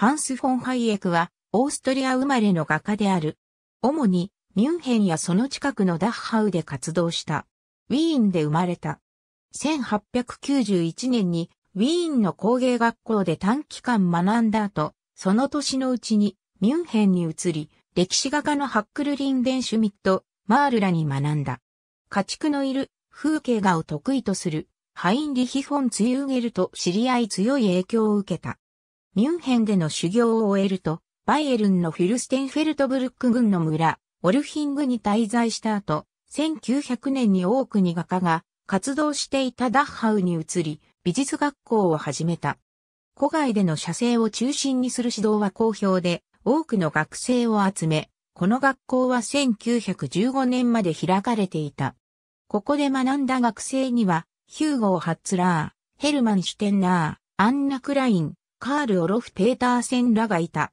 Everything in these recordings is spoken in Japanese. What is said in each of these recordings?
ハンス・フォン・ハイエクは、オーストリア生まれの画家である。主に、ミュンヘンやその近くのダッハウで活動した。ウィーンで生まれた。1891年に、ウィーンの工芸学校で短期間学んだ後、その年のうちに、ミュンヘンに移り、歴史画家のハックルリンデン・シュミット、マールらに学んだ。家畜のいる風景画を得意とするハインリヒ・フォン・ツユーゲルと知り合い強い影響を受けた。ミュンヘンでの修行を終えると、バイエルンのフィルステンフェルトブルック郡の村、オルヒングに滞在した後、1900年に多くに画家が活動していたダッハウに移り、美術学校を始めた。古外での写生を中心にする指導は好評で、多くの学生を集め、この学校は1915年まで開かれていた。ここで学んだ学生には、ヒューゴー・ハッツラー、ヘルマン・シュテンナー、アンナ・クライン、カール・オロフ・ペーターセンらがいた。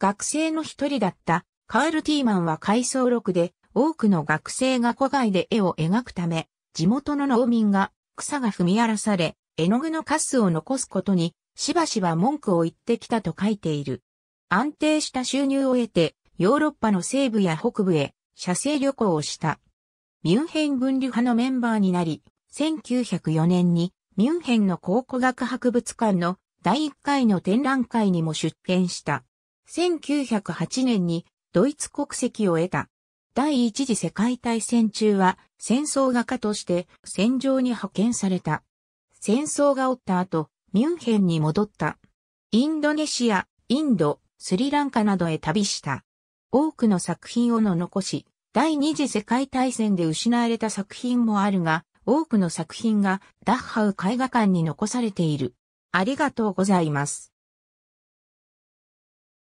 学生の一人だったカール・ティーマンは回想録で多くの学生が古外で絵を描くため、地元の農民が草が踏み荒らされ、絵の具のカスを残すことにしばしば文句を言ってきたと書いている。安定した収入を得て、ヨーロッパの西部や北部へ写生旅行をした。ミュンヘン分離派のメンバーになり、1904年にミュンヘンの考古学博物館の第1回の展覧会にも出展した。1908年にドイツ国籍を得た。第一次世界大戦中は戦争画家として戦場に派遣された。戦争が終った後、ミュンヘンに戻った。インドネシア、インド、スリランカなどへ旅した。多くの作品をの残し、第二次世界大戦で失われた作品もあるが、多くの作品がダッハウ絵画館に残されている。ありがとうございます。